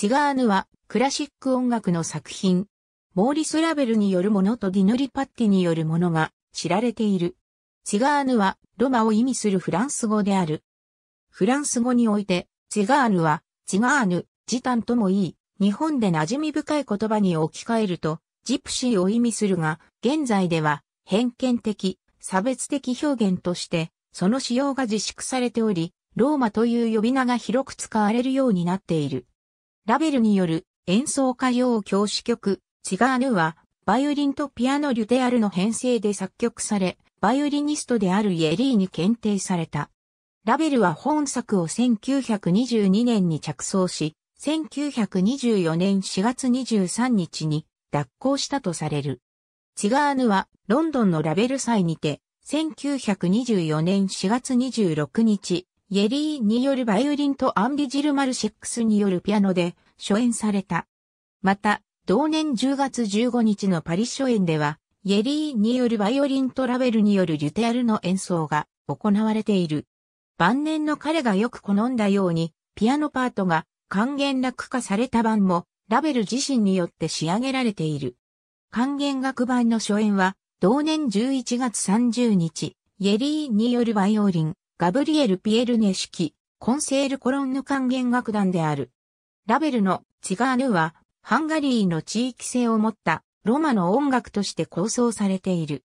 チガーヌはクラシック音楽の作品、モーリス・ラベルによるものとディノリ・パッティによるものが知られている。チガーヌはロマを意味するフランス語である。フランス語において、チガーヌは、チガーヌ、ジタンともいい、日本で馴染み深い言葉に置き換えると、ジプシーを意味するが、現在では、偏見的、差別的表現として、その使用が自粛されており、ローマという呼び名が広く使われるようになっている。ラベルによる演奏歌謡教師曲、チガーヌは、バイオリンとピアノリュテアルの編成で作曲され、バイオリニストであるイエリーに検定された。ラベルは本作を1922年に着想し、1924年4月23日に脱行したとされる。チガーヌはロンドンのラベル祭にて、1924年4月26日、イェリーによるバイオリンとアンビジルマルシックスによるピアノで初演された。また、同年10月15日のパリ初演では、イェリーによるバイオリンとラベルによるリュテアルの演奏が行われている。晩年の彼がよく好んだように、ピアノパートが還元楽化された版も、ラベル自身によって仕上げられている。還元楽版の初演は、同年11月30日、イェリーによるバイオリン、ガブリエル・ピエルネ式、コンセール・コロンヌ管弦楽団である。ラベルのチガーヌは、ハンガリーの地域性を持ったロマの音楽として構想されている。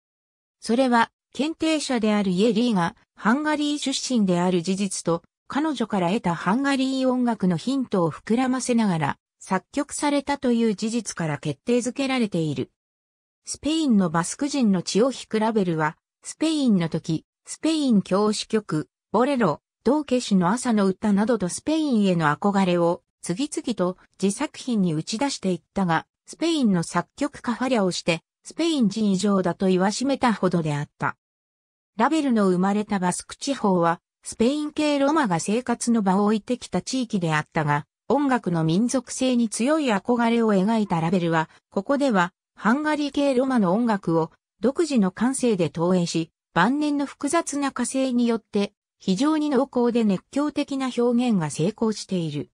それは、検定者であるイエリーがハンガリー出身である事実と、彼女から得たハンガリー音楽のヒントを膨らませながら、作曲されたという事実から決定づけられている。スペインのバスク人の血を引くラベルは、スペインの時、スペイン教師局、ボレロ、道家氏の朝の歌などとスペインへの憧れを次々と自作品に打ち出していったが、スペインの作曲家ファリャをして、スペイン人以上だと言わしめたほどであった。ラベルの生まれたバスク地方は、スペイン系ロマが生活の場を置いてきた地域であったが、音楽の民族性に強い憧れを描いたラベルは、ここでは、ハンガリー系ロマの音楽を独自の感性で投影し、晩年の複雑な火星によって、非常に濃厚で熱狂的な表現が成功している。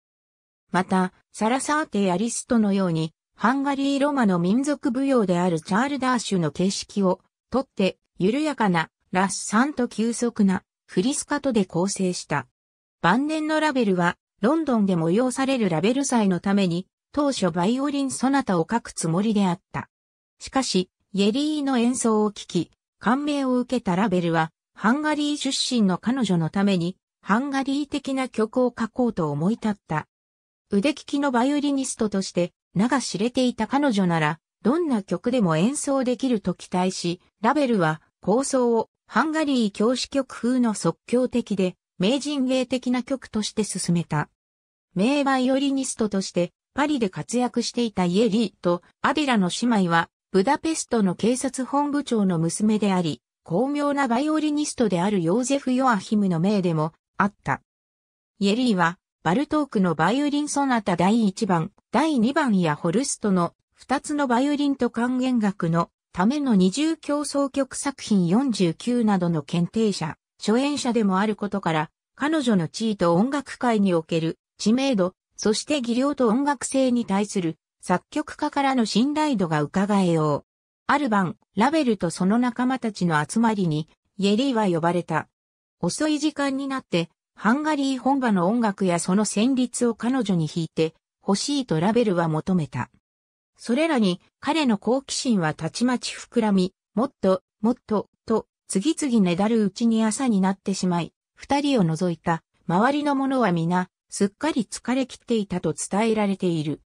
また、サラサーテ・アリストのように、ハンガリー・ロマの民族舞踊であるチャール・ダーシュの形式を、とって、緩やかな、ラッサンと急速な、フリスカトで構成した。晩年のラベルは、ロンドンで催されるラベル祭のために、当初バイオリン・ソナタを書くつもりであった。しかし、イェリーの演奏を聴き、感銘を受けたラベルは、ハンガリー出身の彼女のために、ハンガリー的な曲を書こうと思い立った。腕利きのバイオリニストとして名が知れていた彼女なら、どんな曲でも演奏できると期待し、ラベルは構想をハンガリー教師曲風の即興的で、名人芸的な曲として進めた。名バイオリニストとして、パリで活躍していたイエリーとアディラの姉妹は、ブダペストの警察本部長の娘であり、巧妙なバイオリニストであるヨーゼフ・ヨアヒムの命でもあった。イェリーは、バルトークのバイオリンソナタ第1番、第2番やホルストの2つのバイオリンと還元楽のための二重競争曲作品49などの検定者、初演者でもあることから、彼女の地位と音楽界における知名度、そして技量と音楽性に対する作曲家からの信頼度が伺えよう。ある晩、ラベルとその仲間たちの集まりに、イェリーは呼ばれた。遅い時間になって、ハンガリー本場の音楽やその旋律を彼女に弾いて欲しいとラベルは求めた。それらに彼の好奇心はたちまち膨らみ、もっと、もっと、と、次々ねだるうちに朝になってしまい、二人を除いた、周りの者は皆、すっかり疲れきっていたと伝えられている。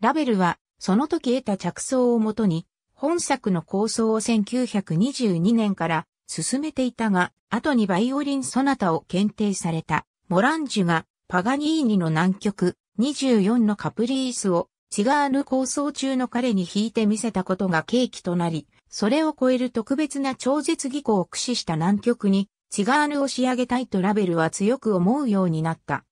ラベルは、その時得た着想をもとに、本作の構想を1922年から進めていたが、後にバイオリンソナタを検定された、モランジュが、パガニーニの南極、24のカプリースを、チガーヌ構想中の彼に弾いてみせたことが契機となり、それを超える特別な超絶技巧を駆使した南極に、チガーヌを仕上げたいとラベルは強く思うようになった。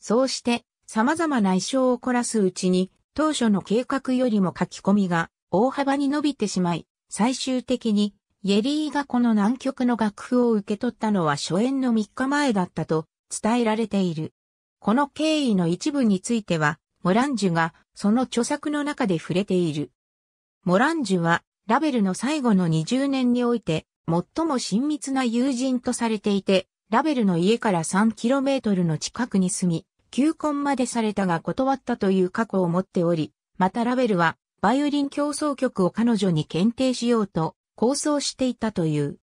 そうして、様々な衣装を凝らすうちに、当初の計画よりも書き込みが大幅に伸びてしまい、最終的にイェリーがこの南極の楽譜を受け取ったのは初演の3日前だったと伝えられている。この経緯の一部については、モランジュがその著作の中で触れている。モランジュはラベルの最後の20年において最も親密な友人とされていて、ラベルの家から 3km の近くに住み、求婚までされたが断ったという過去を持っており、またラベルは、バイオリン競争曲を彼女に検定しようと、構想していたという。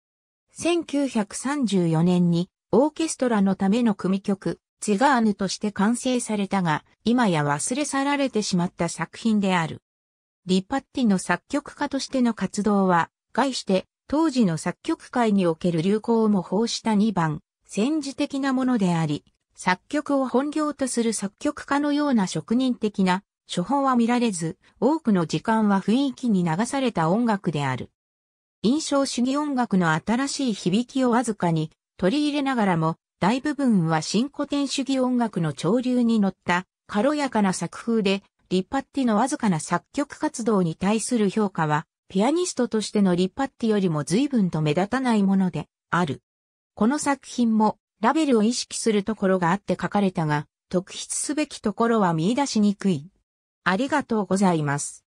1934年に、オーケストラのための組曲、ツガーヌとして完成されたが、今や忘れ去られてしまった作品である。リパッティの作曲家としての活動は、概して、当時の作曲界における流行を模倣した2番、戦時的なものであり、作曲を本業とする作曲家のような職人的な処方は見られず、多くの時間は雰囲気に流された音楽である。印象主義音楽の新しい響きをわずかに取り入れながらも、大部分は新古典主義音楽の潮流に乗った軽やかな作風で、リッパッティのわずかな作曲活動に対する評価は、ピアニストとしてのリッパッティよりも随分と目立たないものである。この作品もラベルを意識するところがあって書かれたが、特筆すべきところは見出しにくい。ありがとうございます。